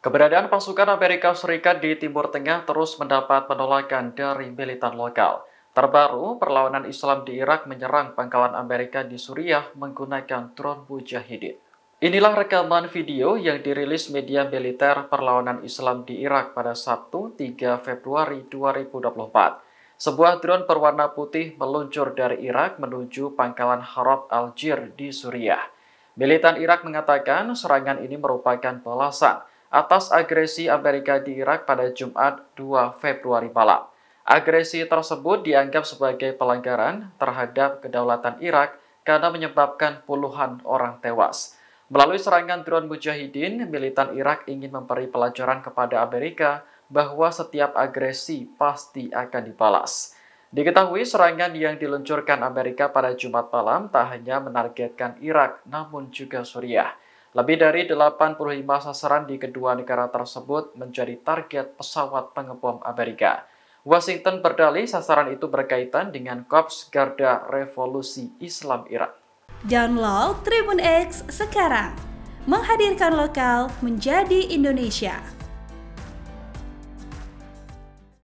Keberadaan pasukan Amerika Serikat di Timur Tengah terus mendapat penolakan dari militan lokal. Terbaru, perlawanan Islam di Irak menyerang pangkalan Amerika di Suriah menggunakan drone mujahidin. Inilah rekaman video yang dirilis media militer perlawanan Islam di Irak pada Sabtu 3 Februari 2024. Sebuah drone berwarna putih meluncur dari Irak menuju pangkalan Harab Al-Jir di Suriah. Militan Irak mengatakan serangan ini merupakan balasan atas agresi Amerika di Irak pada Jumat 2 Februari malam. Agresi tersebut dianggap sebagai pelanggaran terhadap kedaulatan Irak karena menyebabkan puluhan orang tewas. Melalui serangan drone mujahidin, militan Irak ingin memberi pelajaran kepada Amerika bahwa setiap agresi pasti akan dibalas. Diketahui serangan yang diluncurkan Amerika pada Jumat malam tak hanya menargetkan Irak, namun juga Suriah. Lebih dari 85 sasaran di kedua negara tersebut menjadi target pesawat pengebom Amerika. Washington berdalih sasaran itu berkaitan dengan Korps Garda Revolusi Islam Irak. Download Tribun X sekarang, menghadirkan lokal menjadi Indonesia.